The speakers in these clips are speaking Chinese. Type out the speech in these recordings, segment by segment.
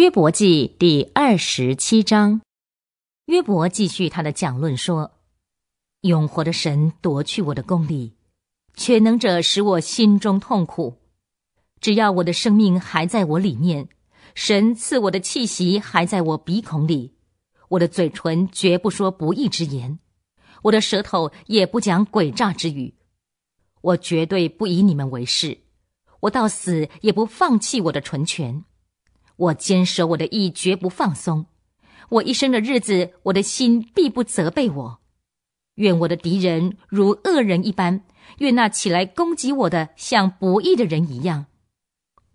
约伯记第二十七章，约伯继续他的讲论说：“永活的神夺去我的功力，全能者使我心中痛苦。只要我的生命还在我里面，神赐我的气息还在我鼻孔里，我的嘴唇绝不说不义之言，我的舌头也不讲诡诈之语。我绝对不以你们为是，我到死也不放弃我的纯全。”我坚守我的意，绝不放松。我一生的日子，我的心必不责备我。愿我的敌人如恶人一般，愿那起来攻击我的像不义的人一样。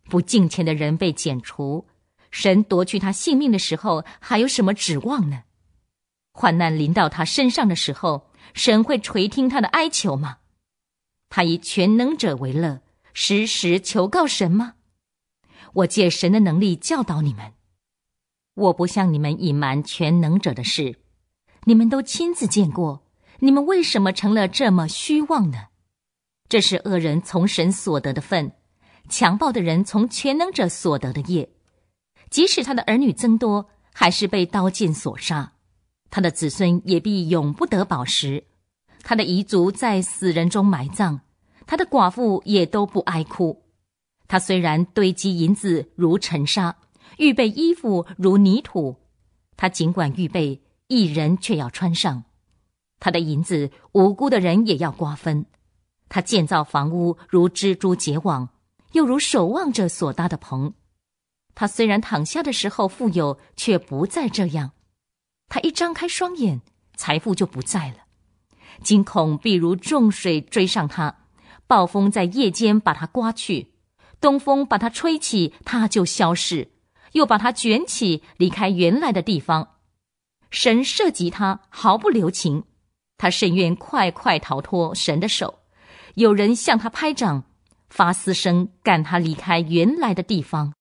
不敬虔的人被剪除，神夺去他性命的时候，还有什么指望呢？患难临到他身上的时候，神会垂听他的哀求吗？他以全能者为乐，时时求告神吗？我借神的能力教导你们，我不向你们隐瞒全能者的事，你们都亲自见过。你们为什么成了这么虚妄呢？这是恶人从神所得的份，强暴的人从全能者所得的业。即使他的儿女增多，还是被刀剑所杀，他的子孙也必永不得饱食，他的遗族在死人中埋葬，他的寡妇也都不哀哭。他虽然堆积银子如尘沙，预备衣服如泥土，他尽管预备一人，却要穿上；他的银子无辜的人也要瓜分。他建造房屋如蜘蛛结网，又如守望者所搭的棚。他虽然躺下的时候富有，却不再这样；他一张开双眼，财富就不在了。惊恐必如重水追上他，暴风在夜间把他刮去。东风把它吹起，它就消逝；又把它卷起，离开原来的地方。神涉及他，毫不留情。他甚愿快快逃脱神的手。有人向他拍掌，发嘶声，赶他离开原来的地方。